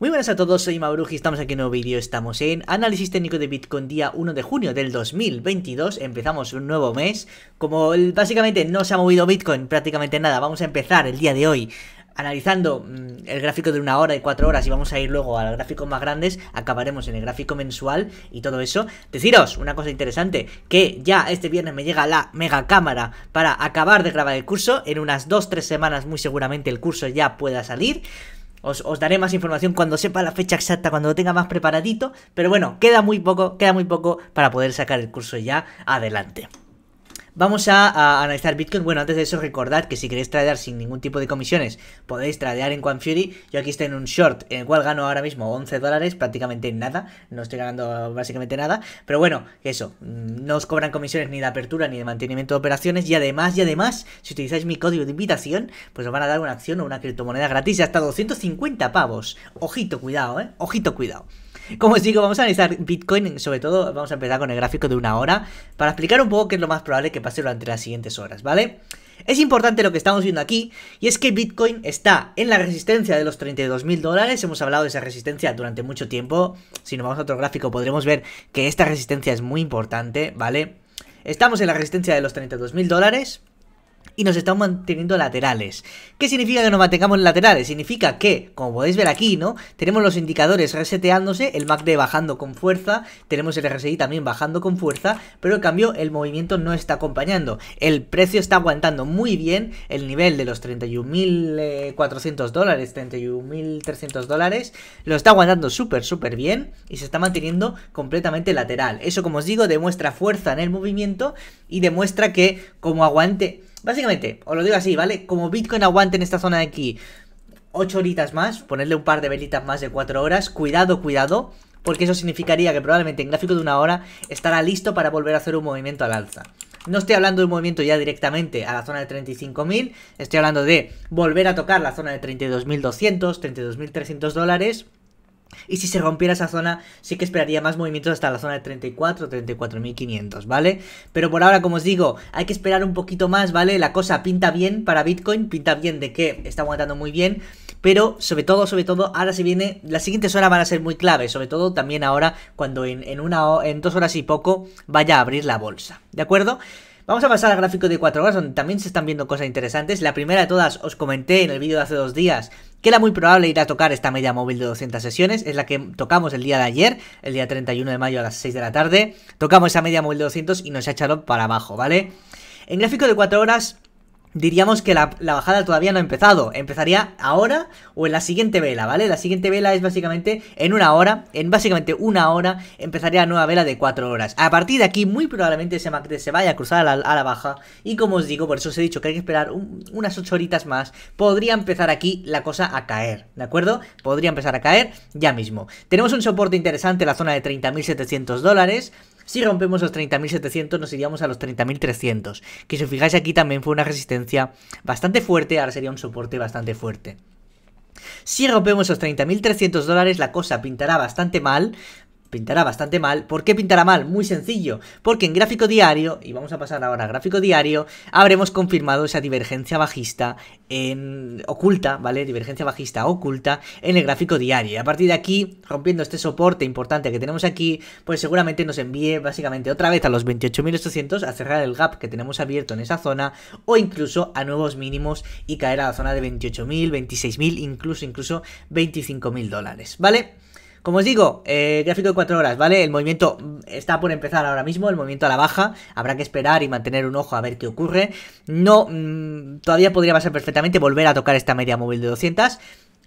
Muy buenas a todos, soy Mauruji, estamos aquí en un nuevo vídeo, estamos en análisis técnico de Bitcoin día 1 de junio del 2022, empezamos un nuevo mes, como básicamente no se ha movido Bitcoin prácticamente nada, vamos a empezar el día de hoy analizando mm, el gráfico de una hora y cuatro horas y vamos a ir luego a los gráficos más grandes, acabaremos en el gráfico mensual y todo eso. Deciros una cosa interesante, que ya este viernes me llega la mega cámara para acabar de grabar el curso, en unas 2-3 semanas muy seguramente el curso ya pueda salir. Os, os, daré más información cuando sepa la fecha exacta, cuando lo tenga más preparadito. Pero bueno, queda muy poco, queda muy poco para poder sacar el curso ya adelante. Vamos a, analizar Bitcoin. Bueno, antes de eso, recordad que si queréis tradear sin ningún tipo de comisiones, podéis tradear en Fury. Yo aquí estoy en un short en el cual gano ahora mismo 11 dólares, prácticamente nada. No estoy ganando básicamente nada. Pero bueno, eso, mm, no os cobran comisiones ni de apertura ni de mantenimiento de operaciones. Y además, y además, si utilizáis mi código de invitación, pues os van a dar una acción o una criptomoneda gratis hasta 250 pavos. Ojito, cuidado, eh. Ojito, cuidado. Como os digo, vamos a analizar Bitcoin, sobre todo vamos a empezar con el gráfico de una hora, para explicar un poco qué es lo más probable que pase durante las siguientes horas, ¿vale? Es importante lo que estamos viendo aquí, y es que Bitcoin está en la resistencia de los 32 mil dólares, hemos hablado de esa resistencia durante mucho tiempo, si nos vamos a otro gráfico podremos ver que esta resistencia es muy importante, ¿vale? Estamos en la resistencia de los 32 mil dólares, y nos estamos manteniendo laterales. ¿Qué significa que nos mantengamos laterales? Significa que, como podéis ver aquí, ¿no? Tenemos los indicadores reseteándose, el MACD bajando con fuerza, tenemos el RSI también bajando con fuerza, pero en cambio el movimiento no está acompañando. El precio está aguantando muy bien el nivel de los 31.400 dólares, 31.300 dólares, lo está aguantando súper, súper bien y se está manteniendo completamente lateral. Eso, como os digo, demuestra fuerza en el movimiento y demuestra que como aguante Básicamente, os lo digo así, ¿vale? Como Bitcoin aguante en esta zona de aquí 8 horitas más, ponerle un par de velitas más de 4 horas, cuidado, cuidado, porque eso significaría que probablemente en gráfico de una hora estará listo para volver a hacer un movimiento al alza. No estoy hablando de un movimiento ya directamente a la zona de 35.000, estoy hablando de volver a tocar la zona de 32.200, 32.300 dólares y si se rompiera esa zona, sí que esperaría más movimientos hasta la zona de 34, 34.500, ¿vale? Pero por ahora, como os digo, hay que esperar un poquito más, ¿vale? La cosa pinta bien para Bitcoin, pinta bien de que está aguantando muy bien. Pero sobre todo, sobre todo, ahora se viene. Las siguientes horas van a ser muy clave Sobre todo también ahora, cuando en, en una en dos horas y poco vaya a abrir la bolsa. ¿De acuerdo? Vamos a pasar al gráfico de 4 horas donde también se están viendo cosas interesantes. La primera de todas os comenté en el vídeo de hace dos días que era muy probable ir a tocar esta media móvil de 200 sesiones, es la que tocamos el día de ayer, el día 31 de mayo a las 6 de la tarde, tocamos esa media móvil de 200 y nos ha echado para abajo, ¿vale? En gráfico de 4 horas diríamos que la, bajada todavía no ha empezado. Empezaría ahora o en la siguiente vela, ¿vale? La siguiente vela es básicamente en una hora, en básicamente una hora empezaría la nueva vela de 4 horas. A partir de aquí muy probablemente se, se vaya a cruzar a la, baja y como os digo, por eso os he dicho que hay que esperar unas 8 horitas más. Podría empezar aquí la cosa a caer, ¿de acuerdo? Podría empezar a caer ya mismo. Tenemos un soporte interesante en la zona de 30.700 dólares. Si rompemos los 30.700 nos iríamos a los 30.300, que si os fijáis aquí también fue una resistencia bastante fuerte, ahora sería un soporte bastante fuerte. Si rompemos los 30.300 dólares la cosa pintará bastante mal, pintará bastante mal. ¿Por qué pintará mal? Muy sencillo, porque en gráfico diario, y vamos a pasar ahora a gráfico diario, habremos confirmado esa divergencia bajista en oculta, ¿vale? Divergencia bajista oculta en el gráfico diario. Y a partir de aquí, rompiendo este soporte importante que tenemos aquí, pues seguramente nos envíe básicamente otra vez a los 28.800 a cerrar el gap que tenemos abierto en esa zona o incluso a nuevos mínimos y caer a la zona de 28.000, 26.000, incluso incluso 25.000 dólares, ¿vale? Como os digo, eh, gráfico de 4 horas, ¿vale? El movimiento está por empezar ahora mismo, el movimiento a la baja. Habrá que esperar y mantener un ojo a ver qué ocurre. No, mm, todavía podría pasar perfectamente volver a tocar esta media móvil de 200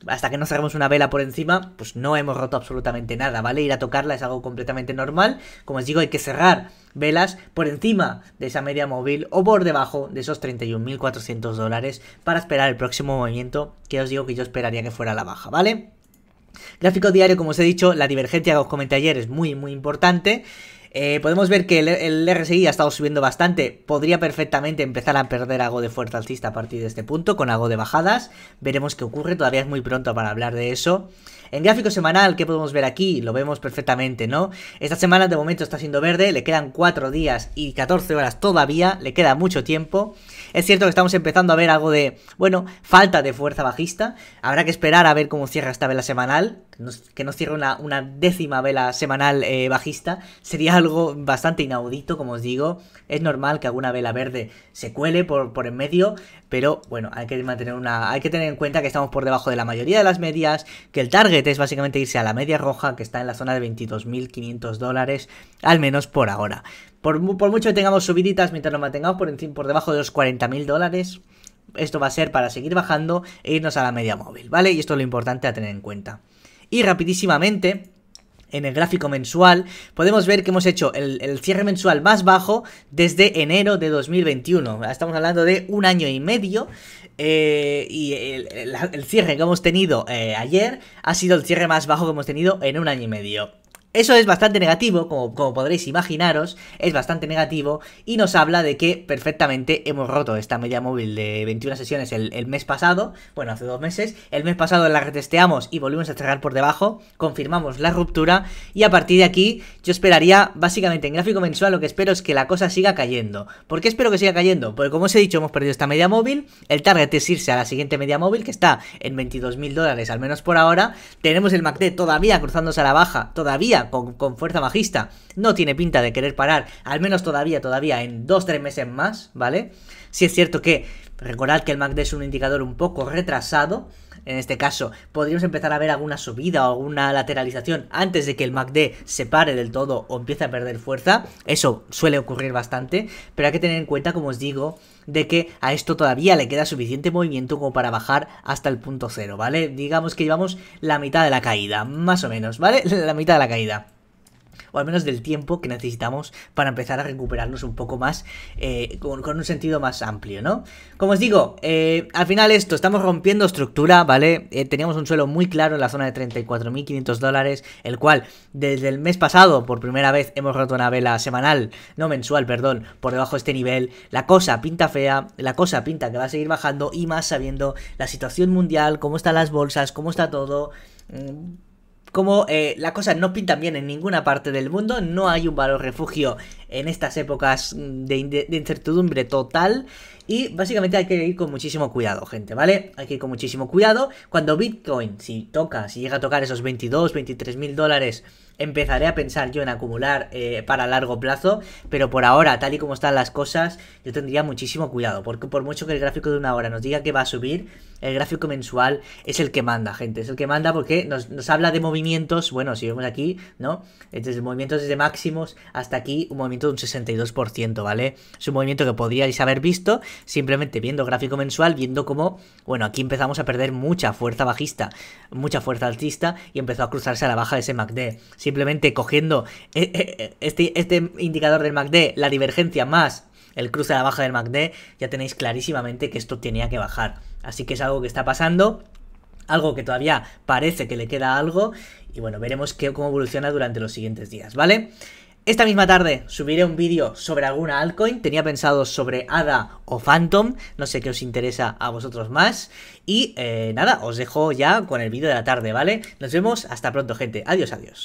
hasta que no cerremos una vela por encima, pues no hemos roto absolutamente nada, ¿vale? Ir a tocarla es algo completamente normal. Como os digo, hay que cerrar velas por encima de esa media móvil o por debajo de esos 31.400 dólares para esperar el próximo movimiento que os digo que yo esperaría que fuera a la baja, ¿vale? Gráfico diario, como os he dicho, la divergencia que os comenté ayer es muy, muy importante. Eh, podemos ver que el, RSI ha estado subiendo bastante. Podría perfectamente empezar a perder algo de fuerza alcista a partir de este punto, con algo de bajadas. Veremos qué ocurre, todavía es muy pronto para hablar de eso. En gráfico semanal, ¿qué podemos ver aquí? Lo vemos perfectamente, ¿no? Esta semana de momento está siendo verde, le quedan 4 días y 14 horas todavía, le queda mucho tiempo. Es cierto que estamos empezando a ver algo de, bueno, falta de fuerza bajista. Habrá que esperar a ver cómo cierra esta vela semanal. Que no, que cierre una, una, décima vela semanal eh, bajista. Sería algo algo bastante inaudito, como os digo. Es normal que alguna vela verde se cuele por, por en medio, pero bueno, hay que mantener una. Hay que tener en cuenta que estamos por debajo de la mayoría de las medias, que el target es básicamente irse a la media roja, que está en la zona de 22.500 dólares, al menos por ahora. Por, por, mucho que tengamos subiditas, mientras nos mantengamos por, encima, por debajo de los 40.000 dólares, esto va a ser para seguir bajando e irnos a la media móvil, ¿vale? Y esto es lo importante a tener en cuenta. Y rapidísimamente, en el gráfico mensual, podemos ver que hemos hecho el, cierre mensual más bajo desde enero de 2021. Estamos hablando de un año y medio. Eh, y el, cierre que hemos tenido eh, ayer ha sido el cierre más bajo que hemos tenido en un año y medio. Eso es bastante negativo, como, como, podréis imaginaros, es bastante negativo y nos habla de que perfectamente hemos roto esta media móvil de 21 sesiones el, mes pasado, bueno, hace dos meses, el mes pasado la retesteamos y volvimos a cerrar por debajo, confirmamos la ruptura y a partir de aquí yo esperaría básicamente en gráfico mensual lo que espero es que la cosa siga cayendo. ¿Por qué espero que siga cayendo? Porque como os he dicho hemos perdido esta media móvil, el target es irse a la siguiente media móvil que está en 22 mil dólares al menos por ahora, tenemos el MACD todavía cruzándose a la baja, todavía con, fuerza bajista no tiene pinta de querer parar, al menos todavía, todavía en 2-3 meses más, ¿vale? Si es cierto que Recordad que el MACD es un indicador un poco retrasado. En este caso, podríamos empezar a ver alguna subida o alguna lateralización antes de que el MACD se pare del todo o empiece a perder fuerza. Eso suele ocurrir bastante, pero hay que tener en cuenta, como os digo, de que a esto todavía le queda suficiente movimiento como para bajar hasta el punto cero, ¿vale? Digamos que llevamos la mitad de la caída, más o menos, ¿vale? La mitad de la caída o al menos del tiempo que necesitamos para empezar a recuperarnos un poco más eh, con, un sentido más amplio, ¿no? Como os digo, eh, al final esto, estamos rompiendo estructura, ¿vale? Eh, teníamos un suelo muy claro en la zona de 34.500 dólares, el cual desde el mes pasado por primera vez hemos roto una vela semanal, no mensual, perdón, por debajo de este nivel. La cosa pinta fea, la cosa pinta que va a seguir bajando y más sabiendo la situación mundial, cómo están las bolsas, cómo está todo. Mm, como eh, las cosas no pintan bien en ninguna parte del mundo, no hay un valor refugio en estas épocas mm, de incertidumbre total y básicamente hay que ir con muchísimo cuidado, gente, ¿vale? Hay que ir con muchísimo cuidado. Cuando Bitcoin, si toca, si llega a tocar esos 22, 23 mil dólares, empezaré a pensar yo en acumular eh, para largo plazo. Pero por ahora, tal y como están las cosas, yo tendría muchísimo cuidado. Porque por mucho que el gráfico de una hora nos diga que va a subir, el gráfico mensual es el que manda, gente. Es el que manda porque nos, habla de movimientos. Bueno, si vemos aquí, ¿no? Desde movimientos desde máximos hasta aquí, un movimiento de un 62%, ¿vale? Es un movimiento que podríais haber visto simplemente viendo gráfico mensual, viendo cómo, bueno, aquí empezamos a perder mucha fuerza bajista, mucha fuerza altista y empezó a cruzarse a la baja de ese MACD. Simplemente cogiendo e, e, e, este, este indicador del MACD, la divergencia más el cruce a la baja del MACD, ya tenéis clarísimamente que esto tenía que bajar. Así que es algo que está pasando, algo que todavía parece que le queda algo y bueno, veremos cómo evoluciona durante los siguientes días, ¿vale? vale esta misma tarde subiré un vídeo sobre alguna altcoin, tenía pensado sobre ADA o Phantom, no sé qué os interesa a vosotros más. Y eh, nada, os dejo ya con el vídeo de la tarde, ¿vale? Nos vemos, hasta pronto gente, adiós, adiós.